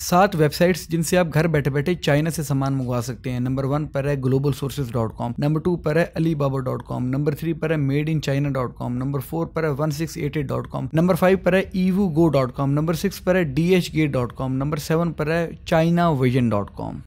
सात वेबसाइट्स जिनसे आप घर बैठे बैठे चाइना से सामान मंगवा सकते हैं नंबर वन पर है global sources dot com number two पर है Alibaba dot com number three पर है made in China dot com number four पर है one six eight eight dot com number five पर है Yiwu go dot com number six पर है D H gate dot com number seven पर है चाइना विजन डॉट कॉम